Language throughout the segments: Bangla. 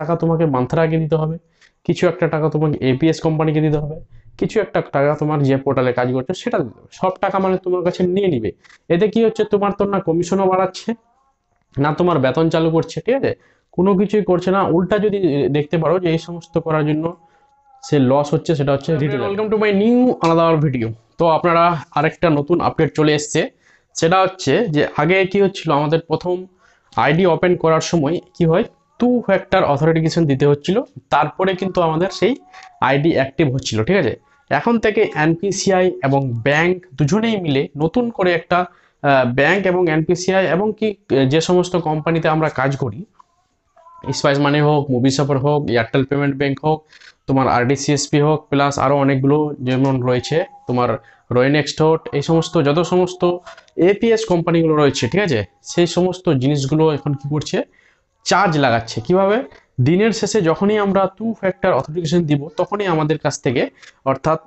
টাকা তোমাকে মান্থার আগে দিতে হবে কিছু একটা টাকা তোমাকে এপিএস কোম্পানিকে দিতে হবে কিছু একটা টাকা তোমার যে পোর্টালে কাজ করছে সেটা দিতে হবে সব টাকা মানে তোমার কাছে নিয়ে নিবে এতে কি হচ্ছে তোমার তো না কমিশনও বাড়াচ্ছে না তোমার বেতন চালু করছে ঠিক আছে কোনো কিছুই করছে না উল্টা যদি দেখতে পারো যে এই সমস্ত করার জন্য সে লস হচ্ছে সেটা হচ্ছে ওয়েলকাম টু মাই নিউ আলাদা ভিডিও তো আপনারা আরেকটা নতুন আপডেট চলে এসছে সেটা হচ্ছে যে আগে কি হচ্ছিল আমাদের প্রথম আইডি ওপেন করার সময় কি হয় টু ফ্যাক্টর অথরিটিকেশন দিতে হচ্ছিল তারপরে কিন্তু আমাদের সেই আইডি অ্যাক্টিভ হচ্ছিল ঠিক আছে এখন থেকে এনপিসিআই এবং ব্যাংক দুজনেই মিলে নতুন করে একটা ব্যাংক এবং এনপিসিআই এবং কি যে সমস্ত কোম্পানিতে আমরা কাজ করি স্পাইস মানি হোক মুভি সফর হোক এয়ারটেল পেমেন্ট ব্যাংক হোক তোমার আরডিসিএসপি হোক প্লাস আরও অনেকগুলো যেমন রয়েছে তোমার রয়েনেক্সট হোট এই সমস্ত যত সমস্ত এপিএস কোম্পানিগুলো রয়েছে ঠিক আছে সেই সমস্ত জিনিসগুলো এখন কি করছে চার্জ লাগাচ্ছে কিভাবে দিনের শেষে যখনই আমরা টু ফ্যাক্টর অথেন্টিকেশন দিব তখনই আমাদের কাছ থেকে অর্থাৎ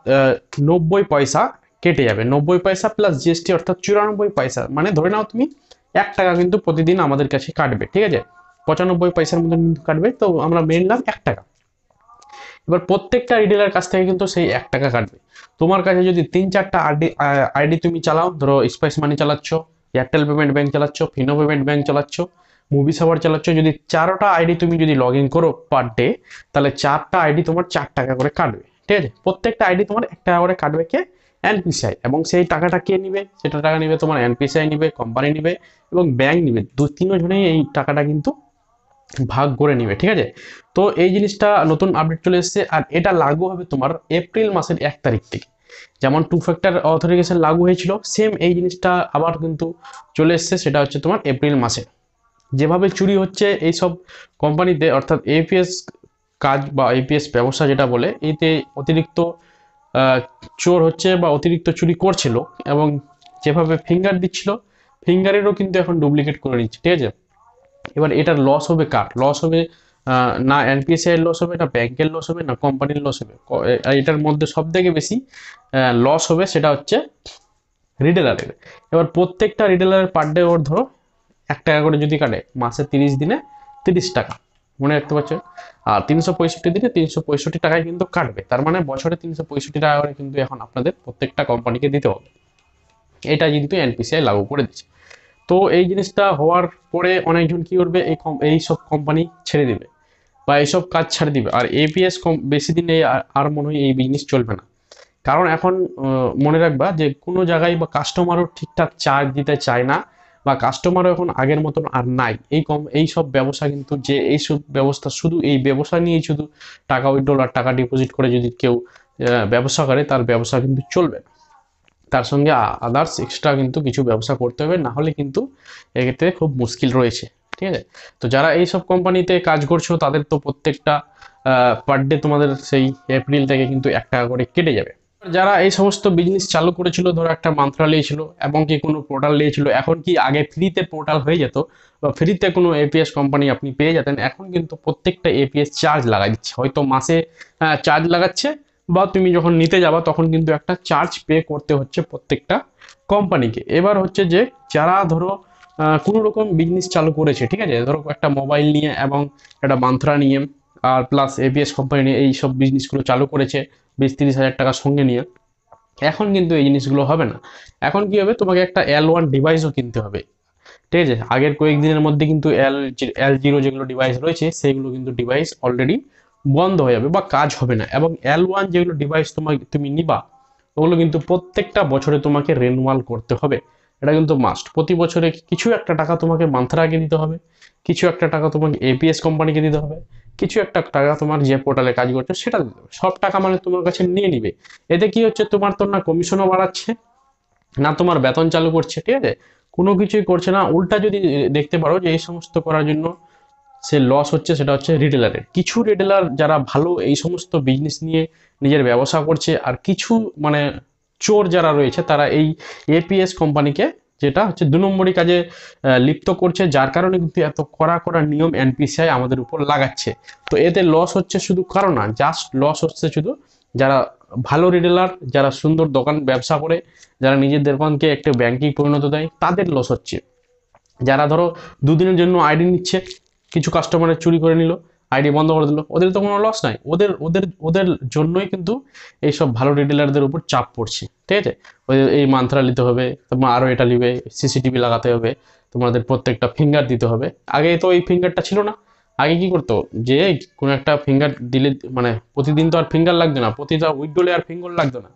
নব্বই পয়সা কেটে যাবে নব্বই পয়সা প্লাস জিএসটি অর্থাৎ চুরানব্বই পয়সা মানে ধরে নাও তুমি এক টাকা কিন্তু প্রতিদিন আমাদের কাছে কাটবে ঠিক আছে পঁচানব্বই পয়সার মধ্যে কিন্তু কাটবে তো আমরা মেনলাম এক টাকা এবার প্রত্যেকটা রিটেলার কাছ থেকে কিন্তু সেই এক টাকা কাটবে তোমার কাছে যদি তিন চারটা আইডি আইডি তুমি চালাও ধরো স্পাইস মানি চালাচ্ছ এয়ারটেল পেমেন্ট ব্যাঙ্ক চালাচ্ছ ফিনো পেমেন্ট ব্যাঙ্ক চালাচ্ছ মুভি সার্ভার চালাচ্ছ যদি চারোটা আইডি তুমি যদি লগ ইন করো পার ডে তাহলে চারটা আইডি তোমার চার টাকা করে কাটবে ঠিক আছে প্রত্যেকটা আইডি তোমার এক টাকা করে কাটবে কে এনপিসিআই এবং সেই টাকাটা কে নিবে সেটা টাকা নিবে তোমার এনপিসিআই নিবে কোম্পানি নিবে এবং ব্যাংক নিবে দু জনেই এই টাকাটা কিন্তু ভাগ করে নিবে ঠিক আছে তো এই জিনিসটা নতুন আপডেট চলে এসেছে আর এটা লাগু হবে তোমার এপ্রিল মাসের এক তারিখ থেকে যেমন টু ফ্যাক্টর অথরিকেশন লাগু হয়েছিল সেম এই জিনিসটা আবার কিন্তু চলে এসছে সেটা হচ্ছে তোমার এপ্রিল মাসের যেভাবে চুরি হচ্ছে এই সব কোম্পানিতে অর্থাৎ এপিএস কাজ বা এপিএস ব্যবসা যেটা বলে এতে অতিরিক্ত চোর হচ্ছে বা অতিরিক্ত চুরি করছিল এবং যেভাবে ফিঙ্গার দিচ্ছিল ফিঙ্গারেরও কিন্তু এখন ডুপ্লিকেট করে নিচ্ছে ঠিক আছে এবার এটার লস হবে কার লস হবে না এনপিএসআইয়ের লস হবে না ব্যাংকের লস হবে না কোম্পানির লস হবে এটার মধ্যে সব থেকে বেশি লস হবে সেটা হচ্ছে রিটেলারের এবার প্রত্যেকটা রিটেলারের পার ডে ওর ধরো এক টাকা করে যদি কাটে মাসে তিরিশ দিনে তিরিশ টাকা মনে রাখতে পারছো আর তিনশো পঁয়ষট্টি দিনে তিনশো পঁয়ষট্টি টাকায় কিন্তু কাটবে তার মানে বছরে তিনশো পঁয়ষট্টি টাকা করে কিন্তু এখন আপনাদের প্রত্যেকটা কোম্পানিকে দিতে হবে এটা কিন্তু এনপিসিআই লাগু করে দিচ্ছে তো এই জিনিসটা হওয়ার পরে অনেকজন কি করবে এই এই সব কোম্পানি ছেড়ে দিবে বা এইসব কাজ ছেড়ে দিবে আর এপিএস কম বেশি দিনে আর মনে হয় এই বিজনেস চলবে না কারণ এখন মনে রাখবা যে কোনো জায়গায় বা কাস্টমারও ঠিকঠাক চার্জ দিতে চায় না বা কাস্টমারও এখন আগের মতন আর নাই এই কম এই সব ব্যবসা কিন্তু যে এই সব ব্যবস্থা শুধু এই ব্যবসা নিয়েই শুধু টাকা উইড্রল আর টাকা ডিপোজিট করে যদি কেউ ব্যবসা করে তার ব্যবসা কিন্তু চলবে তার সঙ্গে আদার্স এক্সট্রা কিন্তু কিছু ব্যবসা করতে হবে না হলে কিন্তু এক্ষেত্রে খুব মুশকিল রয়েছে ঠিক আছে তো যারা এই সব কোম্পানিতে কাজ করছো তাদের তো প্রত্যেকটা পার ডে তোমাদের সেই এপ্রিল থেকে কিন্তু এক টাকা করে কেটে যাবে যারা এই সমস্ত বিজনেস চালু করেছিল ধরো একটা মন্ত্রালয় ছিল এবং কি কোনো পোর্টাল নিয়েছিল এখন কি আগে ফ্রিতে পোর্টাল হয়ে যেত বা ফ্রিতে কোনো এপিএস কোম্পানি আপনি পেয়ে যেতেন এখন কিন্তু প্রত্যেকটা এপিএস চার্জ লাগাই দিচ্ছে হয়তো মাসে চার্জ লাগাচ্ছে বা তুমি যখন নিতে যাবা তখন কিন্তু একটা চার্জ পে করতে হচ্ছে প্রত্যেকটা কোম্পানিকে এবার হচ্ছে যে যারা ধরো কোনো রকম বিজনেস চালু করেছে ঠিক আছে ধরো একটা মোবাইল নিয়ে এবং একটা মান্থরা নিয়ে আর প্লাস এবিএস কোম্পানি এই সব বিজনেসগুলো চালু করেছে বিশ তিরিশ হাজার টাকা সঙ্গে নিয়ে এখন কিন্তু এই জিনিসগুলো হবে না এখন কি হবে তোমাকে একটা এল ওয়ান ডিভাইসও কিনতে হবে ঠিক আছে আগের কয়েকদিনের মধ্যে কিন্তু এল এল জিরো যেগুলো ডিভাইস রয়েছে সেগুলো কিন্তু ডিভাইস অলরেডি বন্ধ হয়ে যাবে বা কাজ হবে না এবং এল ওয়ান যেগুলো ডিভাইস তোমাকে তুমি নিবা ওগুলো কিন্তু প্রত্যেকটা বছরে তোমাকে রেনুয়াল করতে হবে এটা কিন্তু মাস্ট প্রতি বছরে কিছু একটা টাকা তোমাকে মান্থার আগে দিতে হবে কিছু একটা টাকা তোমাকে এপিএস কোম্পানিকে দিতে হবে কিছু একটা টাকা তোমার যে পোর্টালে কাজ করছে সেটা দিতে হবে সব টাকা মানে তোমার কাছে নিয়ে নিবে এতে কি হচ্ছে তোমার তো না কমিশনও বাড়াচ্ছে না তোমার বেতন চালু করছে ঠিক আছে কোনো কিছুই করছে না উল্টা যদি দেখতে পারো যে এই সমস্ত করার জন্য সে লস হচ্ছে সেটা হচ্ছে রিটেলারের কিছু রিটেলার যারা ভালো এই সমস্ত বিজনেস নিয়ে নিজের ব্যবসা করছে আর কিছু মানে চোর যারা রয়েছে তারা এই এপিএস কোম্পানিকে যেটা হচ্ছে দু নম্বরই কাজে লিপ্ত করছে যার কারণে কিন্তু এত কড়া কড়া নিয়ম এনপিসিআই আমাদের উপর লাগাচ্ছে তো এতে লস হচ্ছে শুধু কারো না জাস্ট লস হচ্ছে শুধু যারা ভালো রিটেলার যারা সুন্দর দোকান ব্যবসা করে যারা নিজের দোকানকে একটা ব্যাংকিং পরিণত দেয় তাদের লস হচ্ছে যারা ধরো দুদিনের জন্য আইডি নিচ্ছে কিছু কাস্টমারের চুরি করে নিল আইডি বন্ধ করে দিল ওদের তো কোনো লস নাই ওদের ওদের ওদের জন্যই কিন্তু এইসব ভালো রিটেলারদের উপর চাপ পড়ছে ঠিক আছে ওদের এই মান্থরা নিতে হবে তোমার আরও এটা নিবে সিসিটিভি লাগাতে হবে তোমাদের প্রত্যেকটা ফিঙ্গার দিতে হবে আগে তো এই ফিঙ্গারটা ছিল না আগে কি করতো যে কোনো একটা ফিঙ্গার দিলে মানে প্রতিদিন তো আর ফিঙ্গার লাগতো না প্রতিটা উইডোলে আর ফিঙ্গার লাগতো না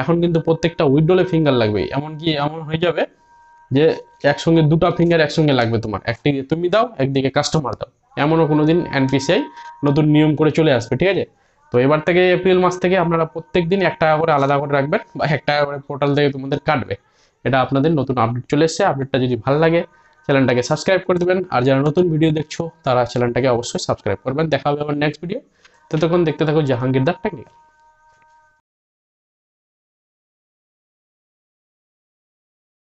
এখন কিন্তু প্রত্যেকটা উইডোলে ফিঙ্গার লাগবে এমনকি এমন হয়ে যাবে যে একসঙ্গে দুটা ফিঙ্গার একসঙ্গে লাগবে তোমার একদিকে তুমি দাও একদিকে কাস্টমার দাও এমনও কোনো দিন এনপিসিআই নতুন নিয়ম করে চলে আসবে ঠিক আছে তো এবার থেকে এপ্রিল মাস থেকে আপনারা প্রত্যেক দিন এক টাকা করে আলাদা করে রাখবেন বা এক টাকা করে পোর্টাল থেকে তোমাদের কাটবে এটা আপনাদের নতুন আপডেট চলে এসছে আপডেটটা যদি ভালো লাগে চ্যানেলটাকে সাবস্ক্রাইব করে দেবেন আর যারা নতুন ভিডিও দেখছো তারা চ্যানেলটাকে অবশ্যই সাবস্ক্রাইব করবেন দেখা হবে আমার নেক্সট ভিডিও ততক্ষণ দেখতে থাকো জাহাঙ্গীরদার দার টেকনিক্যাল